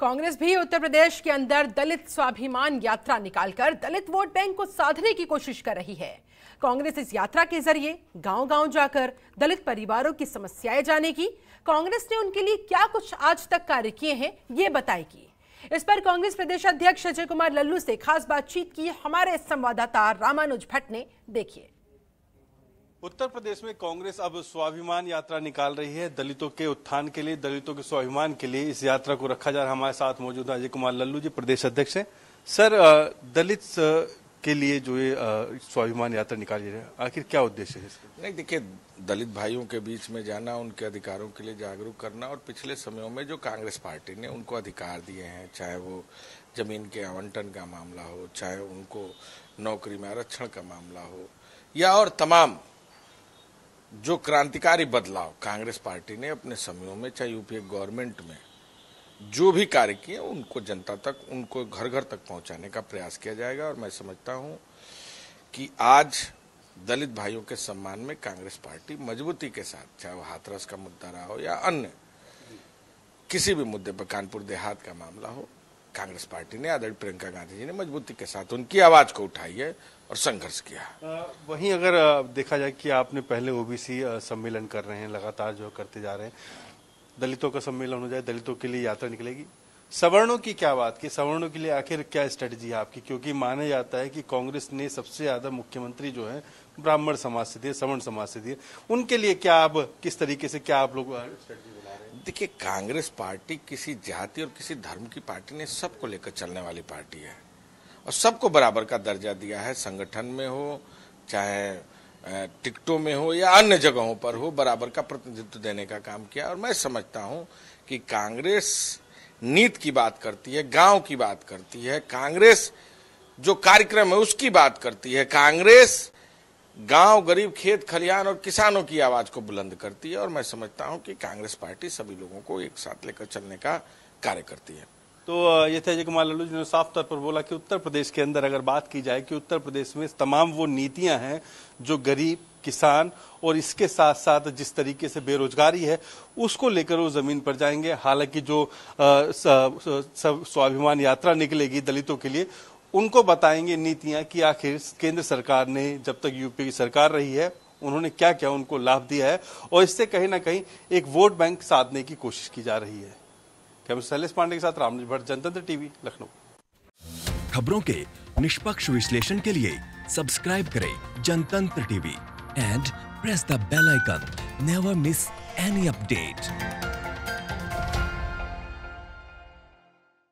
कांग्रेस भी उत्तर प्रदेश के अंदर दलित स्वाभिमान यात्रा निकालकर दलित वोट बैंक को साधने की कोशिश कर रही है कांग्रेस इस यात्रा के जरिए गांव-गांव जाकर दलित परिवारों की समस्याएं जानेगी कांग्रेस ने उनके लिए क्या कुछ आज तक कार्य किए हैं ये बताएगी इस पर कांग्रेस प्रदेश अध्यक्ष अजय कुमार लल्लू से खास बातचीत की हमारे संवाददाता रामानुज भट्ट ने देखिए उत्तर प्रदेश में कांग्रेस अब स्वाभिमान यात्रा निकाल रही है दलितों के उत्थान के लिए दलितों के स्वाभिमान के लिए इस यात्रा को रखा जा रहा है हमारे साथ मौजूद है अजय कुमार लल्लू जी प्रदेश अध्यक्ष हैं सर दलित के लिए जो ये स्वाभिमान यात्रा निकाली है आखिर क्या उद्देश्य है इसका नहीं देखिए दलित भाइयों के बीच में जाना उनके अधिकारों के लिए जागरूक करना और पिछले समयों में जो कांग्रेस पार्टी ने उनको अधिकार दिए हैं चाहे वो जमीन के आवंटन का मामला हो चाहे उनको नौकरी में आरक्षण का मामला हो या और तमाम जो क्रांतिकारी बदलाव कांग्रेस पार्टी ने अपने समयों में चाहे यूपीए गवर्नमेंट में जो भी कार्य किए उनको जनता तक उनको घर घर तक पहुंचाने का प्रयास किया जाएगा और मैं समझता हूं कि आज दलित भाइयों के सम्मान में कांग्रेस पार्टी मजबूती के साथ चाहे वो हाथरस का मुद्दा रहा हो या अन्य किसी भी मुद्दे पर कानपुर देहात का मामला हो कांग्रेस पार्टी ने आदरणीय प्रियंका गांधी जी ने मजबूती के साथ उनकी आवाज को उठाई है और संघर्ष किया वहीं अगर देखा जाए कि आपने पहले ओबीसी सम्मेलन कर रहे हैं लगातार जो करते जा रहे हैं दलितों का सम्मेलन हो जाए दलितों के लिए यात्रा निकलेगी सवर्णों की क्या बात की सवर्णों के लिए आखिर क्या स्ट्रेटजी है आपकी क्योंकि माना जाता है कि कांग्रेस ने सबसे ज्यादा मुख्यमंत्री जो है ब्राह्मण समाज से दिए सवर्ण समाज से दिए उनके लिए क्या आप किस तरीके से क्या आप लोग स्ट्रेटजी देखिए कांग्रेस पार्टी किसी जाति और किसी धर्म की पार्टी ने सबको लेकर चलने वाली पार्टी है और सबको बराबर का दर्जा दिया है संगठन में हो चाहे टिकटों में हो या अन्य जगहों पर हो बराबर का प्रतिनिधित्व देने का काम किया और मैं समझता हूं कि कांग्रेस नीत की बात करती है गांव की बात करती है कांग्रेस जो कार्यक्रम है उसकी बात करती है कांग्रेस गांव गरीब खेत खलियान और किसानों की आवाज को बुलंद करती है और मैं समझता हूं कि कांग्रेस पार्टी सभी लोगों को एक साथ लेकर चलने का कार्य करती है तो ये थे अजय कुमार लल्लू जिन्होंने साफ तौर पर बोला कि उत्तर प्रदेश के अंदर अगर बात की जाए कि उत्तर प्रदेश में तमाम वो नीतियां हैं जो गरीब किसान और इसके साथ साथ जिस तरीके से बेरोजगारी है उसको लेकर वो जमीन पर जाएंगे हालांकि जो स्वाभिमान यात्रा निकलेगी दलितों के लिए उनको बताएंगे नीतियां कि आखिर केंद्र सरकार ने जब तक यूपी की सरकार रही है उन्होंने क्या क्या उनको लाभ दिया है और इससे कहीं ना कहीं एक वोट बैंक साधने की कोशिश की जा रही है कैमरा शैलेश पांडे के साथ रामनिज भट्ट जनतंत्र टीवी लखनऊ खबरों के निष्पक्ष विश्लेषण के लिए सब्सक्राइब करें Jantantra TV and press the bell icon never miss any update